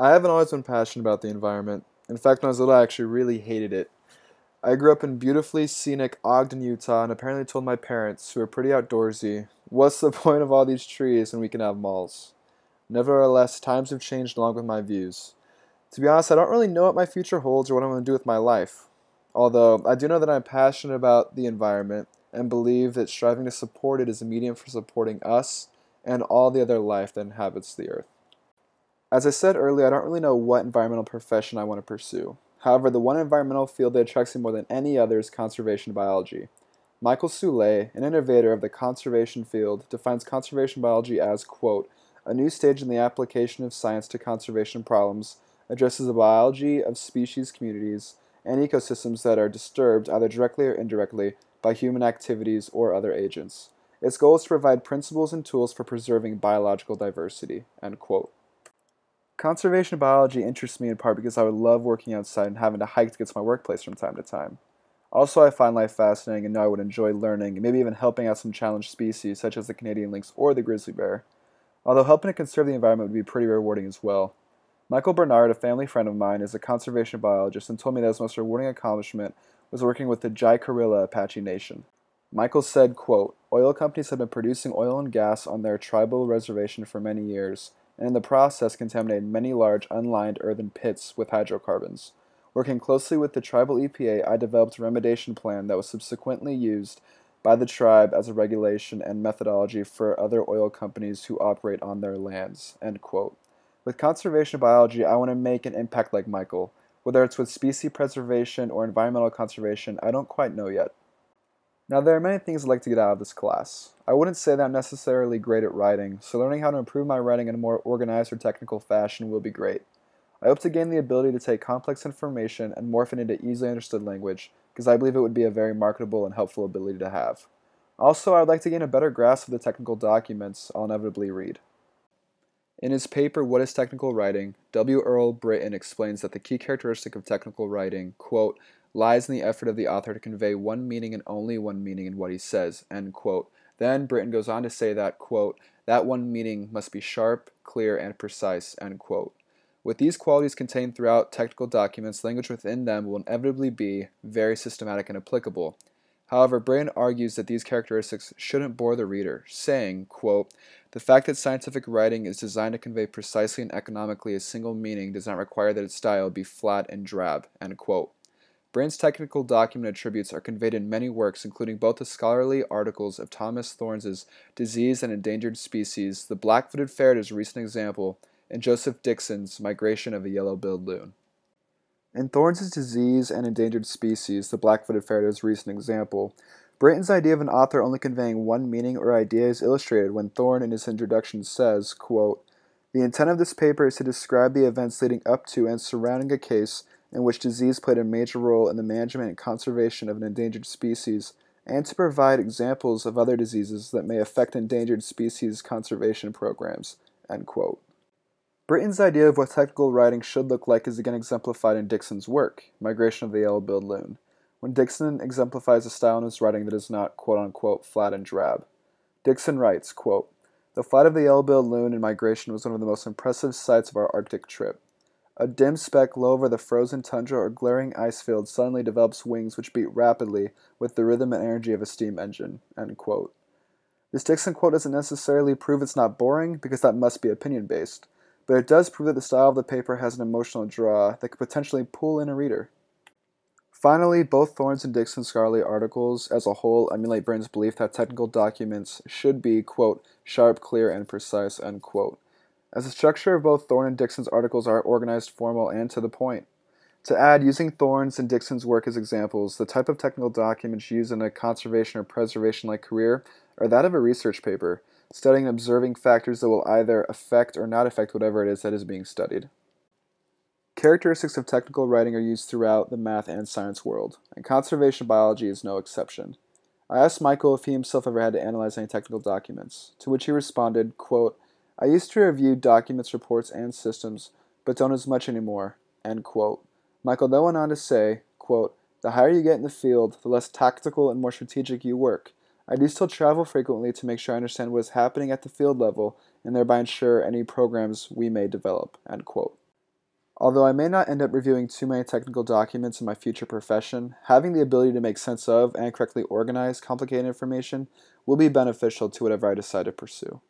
I haven't always been passionate about the environment. In fact, when I was little, I actually really hated it. I grew up in beautifully scenic Ogden, Utah, and apparently told my parents, who are pretty outdoorsy, what's the point of all these trees when we can have malls? Nevertheless, times have changed along with my views. To be honest, I don't really know what my future holds or what I'm going to do with my life. Although, I do know that I'm passionate about the environment and believe that striving to support it is a medium for supporting us and all the other life that inhabits the earth. As I said earlier, I don't really know what environmental profession I want to pursue. However, the one environmental field that attracts me more than any other is conservation biology. Michael Soule, an innovator of the conservation field, defines conservation biology as, quote, a new stage in the application of science to conservation problems, addresses the biology of species communities and ecosystems that are disturbed either directly or indirectly by human activities or other agents. Its goal is to provide principles and tools for preserving biological diversity, end quote. Conservation biology interests me in part because I would love working outside and having to hike to get to my workplace from time to time. Also, I find life fascinating and know I would enjoy learning and maybe even helping out some challenged species such as the Canadian lynx or the grizzly bear. Although helping to conserve the environment would be pretty rewarding as well. Michael Bernard, a family friend of mine, is a conservation biologist and told me that his most rewarding accomplishment was working with the Jaikarilla Apache Nation. Michael said, quote, Oil companies have been producing oil and gas on their tribal reservation for many years, and in the process contaminated many large unlined earthen pits with hydrocarbons. Working closely with the tribal EPA, I developed a remediation plan that was subsequently used by the tribe as a regulation and methodology for other oil companies who operate on their lands. End quote. With conservation biology, I want to make an impact like Michael. Whether it's with species preservation or environmental conservation, I don't quite know yet. Now there are many things I'd like to get out of this class. I wouldn't say that I'm necessarily great at writing, so learning how to improve my writing in a more organized or technical fashion will be great. I hope to gain the ability to take complex information and morph it into easily understood language, because I believe it would be a very marketable and helpful ability to have. Also, I would like to gain a better grasp of the technical documents I'll inevitably read. In his paper, What is Technical Writing? W. Earl Britton explains that the key characteristic of technical writing, quote, lies in the effort of the author to convey one meaning and only one meaning in what he says, end quote. Then Britton goes on to say that, quote, that one meaning must be sharp, clear, and precise, end quote. With these qualities contained throughout technical documents, language within them will inevitably be very systematic and applicable. However, Britton argues that these characteristics shouldn't bore the reader, saying, quote, the fact that scientific writing is designed to convey precisely and economically a single meaning does not require that its style be flat and drab. Brand's technical document attributes are conveyed in many works, including both the scholarly articles of Thomas Thornes's Disease and Endangered Species, the black-footed ferret as a recent example, and Joseph Dixon's Migration of a Yellow-Billed Loon. In Thornes's Disease and Endangered Species, the black-footed ferret as a recent example, Brayton's idea of an author only conveying one meaning or idea is illustrated when Thorne in his introduction says, quote, The intent of this paper is to describe the events leading up to and surrounding a case in which disease played a major role in the management and conservation of an endangered species, and to provide examples of other diseases that may affect endangered species conservation programs. End quote. Britain's idea of what technical writing should look like is again exemplified in Dixon's work, Migration of the Yellow-billed Loon when Dixon exemplifies a style in his writing that is not quote unquote flat and drab. Dixon writes, quote, The flight of the yellow-billed loon in migration was one of the most impressive sights of our Arctic trip. A dim speck low over the frozen tundra or glaring ice field suddenly develops wings which beat rapidly with the rhythm and energy of a steam engine. This Dixon quote doesn't necessarily prove it's not boring, because that must be opinion based, but it does prove that the style of the paper has an emotional draw that could potentially pull in a reader. Finally, both Thorne's and Dixon Scarley articles as a whole emulate Brin's belief that technical documents should be, quote, sharp, clear, and precise, unquote. As the structure of both Thorne and Dixon's articles are organized, formal, and to the point. To add, using Thorne's and Dixon's work as examples, the type of technical documents used in a conservation or preservation like career are that of a research paper, studying and observing factors that will either affect or not affect whatever it is that is being studied. Characteristics of technical writing are used throughout the math and science world, and conservation biology is no exception. I asked Michael if he himself ever had to analyze any technical documents, to which he responded, quote, I used to review documents, reports, and systems, but don't as much anymore, end quote. Michael then went on to say, quote, the higher you get in the field, the less tactical and more strategic you work. I do still travel frequently to make sure I understand what is happening at the field level and thereby ensure any programs we may develop, end quote. Although I may not end up reviewing too many technical documents in my future profession, having the ability to make sense of and correctly organize complicated information will be beneficial to whatever I decide to pursue.